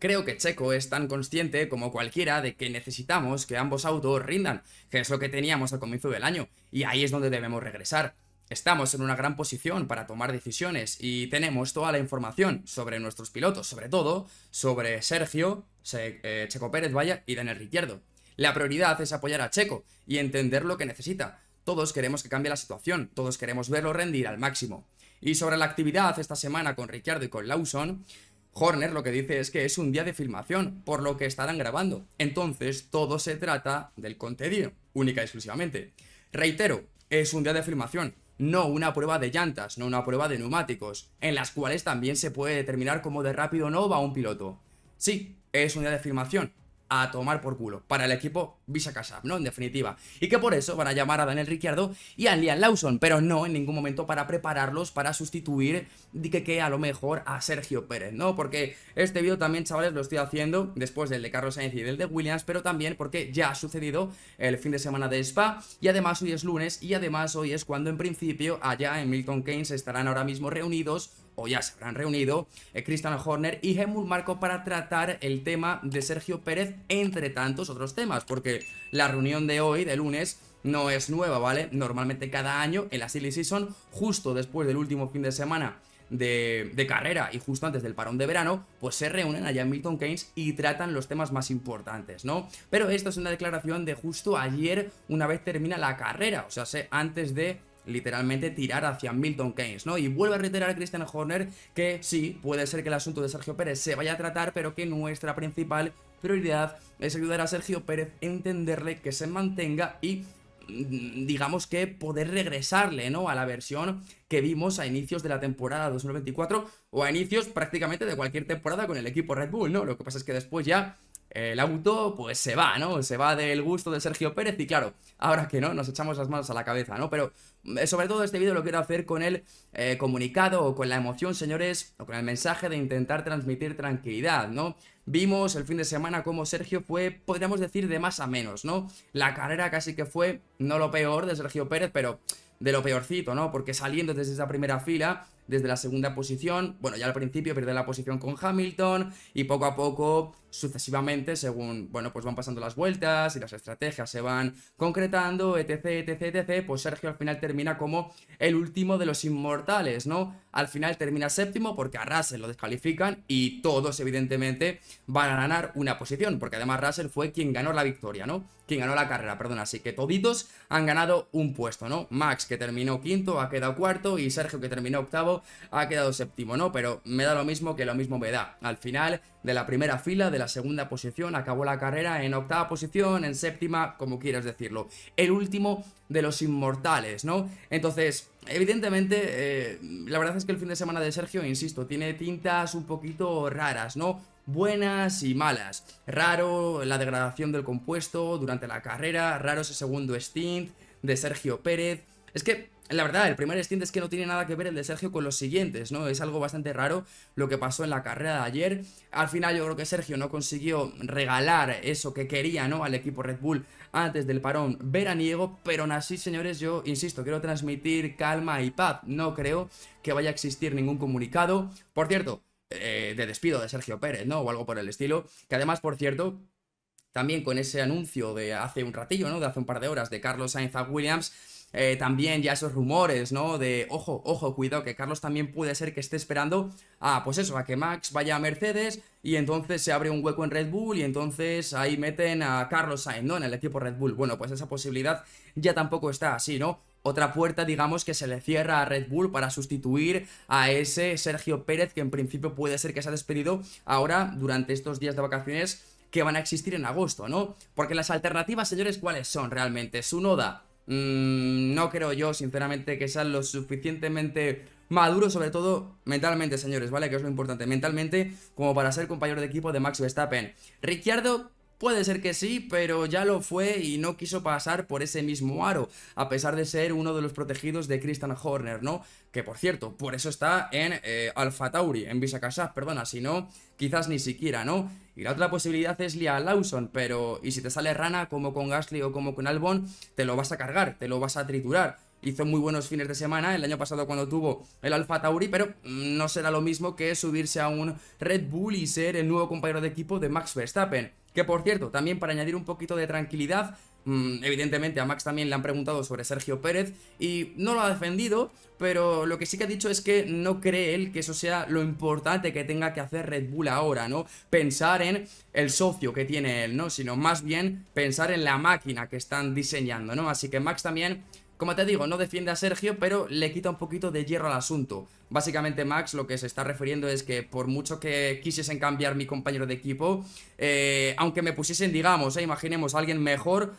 Creo que Checo es tan consciente como cualquiera de que necesitamos que ambos autos rindan, que es lo que teníamos al comienzo del año, y ahí es donde debemos regresar. Estamos en una gran posición para tomar decisiones y tenemos toda la información sobre nuestros pilotos, sobre todo sobre Sergio, eh, Checo Pérez, vaya, y Daniel Ricciardo. La prioridad es apoyar a Checo y entender lo que necesita. Todos queremos que cambie la situación, todos queremos verlo rendir al máximo. Y sobre la actividad esta semana con Ricciardo y con Lawson, Horner lo que dice es que es un día de filmación, por lo que estarán grabando. Entonces, todo se trata del contenido, única y exclusivamente. Reitero, es un día de filmación, no una prueba de llantas, no una prueba de neumáticos, en las cuales también se puede determinar cómo de rápido no va un piloto. Sí, es un día de filmación, a tomar por culo para el equipo Visa casa ¿no? En definitiva. Y que por eso van a llamar a Daniel Ricciardo y a Liam Lawson, pero no en ningún momento para prepararlos para sustituir que, que a lo mejor a Sergio Pérez, ¿no? Porque este vídeo también, chavales, lo estoy haciendo después del de Carlos Sainz y del de Williams, pero también porque ya ha sucedido el fin de semana de Spa y además hoy es lunes y además hoy es cuando en principio allá en Milton Keynes estarán ahora mismo reunidos ya se habrán reunido eh, Horner y Helmut Marco para tratar el tema de Sergio Pérez, entre tantos otros temas, porque la reunión de hoy, de lunes, no es nueva, ¿vale? Normalmente cada año en la Silly Season, justo después del último fin de semana de, carrera y justo antes del parón de verano, pues se reúnen allá en Milton Keynes y tratan los temas más importantes, ¿no? Pero esto es una declaración de justo ayer, una vez termina la carrera, o sea, antes de literalmente tirar hacia Milton Keynes, ¿no? Y vuelve a reiterar a Christian Horner que sí, puede ser que el asunto de Sergio Pérez se vaya a tratar, pero que nuestra principal prioridad es ayudar a Sergio Pérez a entenderle que se mantenga y mm, digamos que poder regresarle, ¿no? A la versión que vimos a inicios de la temporada 2024 o a inicios prácticamente de cualquier temporada con el equipo Red Bull, ¿no? Lo que pasa es que después ya el auto pues se va, ¿no? Se va del gusto de Sergio Pérez y claro, ahora que no, nos echamos las manos a la cabeza, ¿no? Pero eh, sobre todo este vídeo lo quiero hacer con el eh, comunicado o con la emoción, señores, o con el mensaje de intentar transmitir tranquilidad, ¿no? Vimos el fin de semana cómo Sergio fue, podríamos decir, de más a menos, ¿no? La carrera casi que fue, no lo peor de Sergio Pérez, pero de lo peorcito, ¿no? Porque saliendo desde esa primera fila, desde la segunda posición, bueno, ya al principio pierde la posición con Hamilton y poco a poco sucesivamente según, bueno, pues van pasando las vueltas y las estrategias se van concretando, etc, etc, etc, pues Sergio al final termina como el último de los inmortales, ¿no? Al final termina séptimo porque a Russell lo descalifican y todos evidentemente van a ganar una posición, porque además Russell fue quien ganó la victoria, ¿no? Quien ganó la carrera, perdón, así que toditos han ganado un puesto, ¿no? Max que terminó quinto ha quedado cuarto y Sergio que terminó octavo ha quedado séptimo, ¿no? Pero me da lo mismo que lo mismo me da. Al final de la primera fila, de la segunda posición, acabó la carrera en octava posición, en séptima, como quieras decirlo, el último de los inmortales, ¿no? Entonces, evidentemente, eh, la verdad es que el fin de semana de Sergio, insisto, tiene tintas un poquito raras, ¿no? buenas y malas. Raro la degradación del compuesto durante la carrera, raro ese segundo stint de Sergio Pérez. Es que la verdad, el primer stint es que no tiene nada que ver el de Sergio con los siguientes, ¿no? Es algo bastante raro lo que pasó en la carrera de ayer. Al final yo creo que Sergio no consiguió regalar eso que quería, ¿no? Al equipo Red Bull antes del parón veraniego, pero aún así, señores, yo insisto, quiero transmitir calma y paz. No creo que vaya a existir ningún comunicado. Por cierto, eh, de despido de Sergio Pérez, ¿no? O algo por el estilo. Que además, por cierto, también con ese anuncio de hace un ratillo, ¿no? De hace un par de horas de Carlos Sainz Williams eh, también ya esos rumores, ¿no? De, ojo, ojo, cuidado, que Carlos también puede ser que esté esperando a, pues eso, a que Max vaya a Mercedes y entonces se abre un hueco en Red Bull y entonces ahí meten a Carlos Sainz, ¿no? En el equipo Red Bull. Bueno, pues esa posibilidad ya tampoco está así, ¿no? Otra puerta, digamos, que se le cierra a Red Bull para sustituir a ese Sergio Pérez que en principio puede ser que se ha despedido ahora durante estos días de vacaciones que van a existir en agosto, ¿no? Porque las alternativas, señores, ¿cuáles son realmente? ¿Su noda? Mm, no creo yo, sinceramente, que sean lo suficientemente maduros, sobre todo mentalmente, señores, ¿vale? Que es lo importante, mentalmente, como para ser compañero de equipo de Max Verstappen. Ricciardo Puede ser que sí, pero ya lo fue y no quiso pasar por ese mismo aro, a pesar de ser uno de los protegidos de Christian Horner, ¿no? Que por cierto, por eso está en Alfa eh, Alpha Tauri, en Visa Casas, perdona, si no, quizás ni siquiera, ¿no? Y la otra posibilidad es Lia Lawson, pero y si te sale rana como con Gasly o como con Albon, te lo vas a cargar, te lo vas a triturar hizo muy buenos fines de semana el año pasado cuando tuvo el Alfa Tauri, pero mm, no será lo mismo que subirse a un Red Bull y ser el nuevo compañero de equipo de Max Verstappen. Que por cierto, también para añadir un poquito de tranquilidad, mm, evidentemente a Max también le han preguntado sobre Sergio Pérez y no lo ha defendido, pero lo que sí que ha dicho es que no cree él que eso sea lo importante que tenga que hacer Red Bull ahora, ¿no? Pensar en el socio que tiene él, ¿no? Sino más bien pensar en la máquina que están diseñando, ¿no? Así que Max también como te digo, no defiende a Sergio, pero le quita un poquito de hierro al asunto. Básicamente Max lo que se está refiriendo es que por mucho que quisiesen cambiar mi compañero de equipo, eh, aunque me pusiesen, digamos, eh, imaginemos a alguien mejor,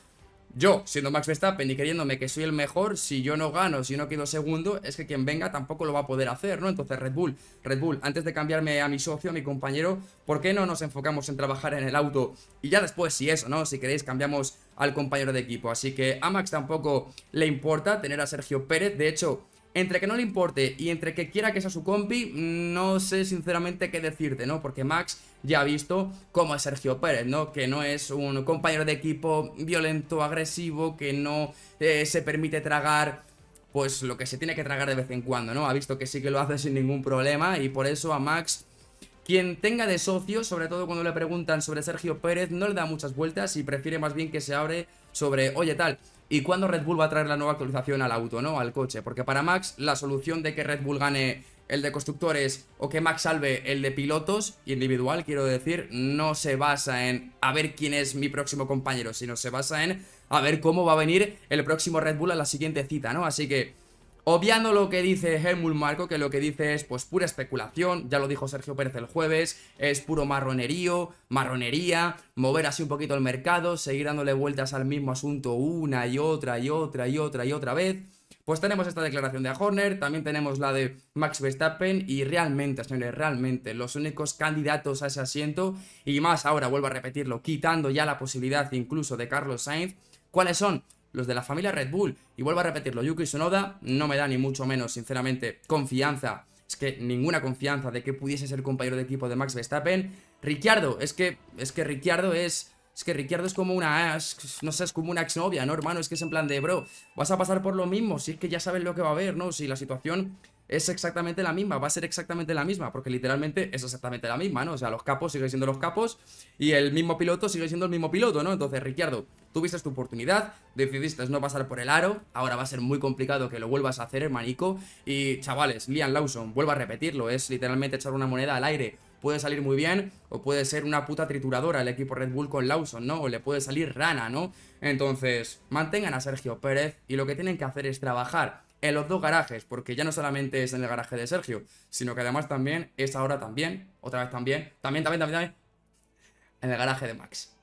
yo, siendo Max Verstappen y queriéndome que soy el mejor, si yo no gano, si no quedo segundo, es que quien venga tampoco lo va a poder hacer, ¿no? Entonces, Red Bull, Red Bull, antes de cambiarme a mi socio, a mi compañero, ¿por qué no nos enfocamos en trabajar en el auto? Y ya después, si eso, ¿no? Si queréis, cambiamos al compañero de equipo. Así que a Max tampoco le importa tener a Sergio Pérez. De hecho, entre que no le importe y entre que quiera que sea su compi, mm, no sé sinceramente qué decirte, ¿no? Porque Max ya ha visto cómo es Sergio Pérez, ¿no? Que no es un compañero de equipo violento, agresivo, que no eh, se permite tragar pues lo que se tiene que tragar de vez en cuando, ¿no? Ha visto que sí que lo hace sin ningún problema y por eso a Max quien tenga de socio, sobre todo cuando le preguntan sobre Sergio Pérez, no le da muchas vueltas y prefiere más bien que se abre sobre, oye tal, ¿y cuándo Red Bull va a traer la nueva actualización al auto, no? Al coche. Porque para Max, la solución de que Red Bull gane el de constructores o que Max salve el de pilotos, individual quiero decir, no se basa en a ver quién es mi próximo compañero, sino se basa en a ver cómo va a venir el próximo Red Bull a la siguiente cita, ¿no? Así que Obviando lo que dice Helmut Marco, que lo que dice es pues pura especulación, ya lo dijo Sergio Pérez el jueves, es puro marronerío, marronería, mover así un poquito el mercado, seguir dándole vueltas al mismo asunto una y otra y otra y otra y otra vez. Pues tenemos esta declaración de Horner, también tenemos la de Max Verstappen y realmente, señores, realmente los únicos candidatos a ese asiento y más ahora, vuelvo a repetirlo, quitando ya la posibilidad incluso de Carlos Sainz, ¿cuáles son? los de la familia Red Bull. Y vuelvo a repetirlo, Yuki Sonoda no me da ni mucho menos, sinceramente, confianza. Es que ninguna confianza de que pudiese ser compañero de equipo de Max Verstappen. Ricciardo, es que, es que Ricciardo es... Es que Ricciardo es como una... no sé, es como una exnovia, ¿no, hermano? Es que es en plan de, bro, vas a pasar por lo mismo. Si es que ya sabes lo que va a haber, ¿no? Si la situación es exactamente la misma, va a ser exactamente la misma, porque literalmente es exactamente la misma, ¿no? O sea, los capos siguen siendo los capos y el mismo piloto sigue siendo el mismo piloto, ¿no? Entonces, Ricciardo, Tuviste tu oportunidad, decidiste no pasar por el aro, ahora va a ser muy complicado que lo vuelvas a hacer, hermanico. Y chavales, Liam Lawson, vuelva a repetirlo, es literalmente echar una moneda al aire. Puede salir muy bien o puede ser una puta trituradora el equipo Red Bull con Lawson, ¿no? O le puede salir rana, ¿no? Entonces, mantengan a Sergio Pérez y lo que tienen que hacer es trabajar en los dos garajes, porque ya no solamente es en el garaje de Sergio, sino que además también es ahora también, otra vez también, también, también, también, también en el garaje de Max.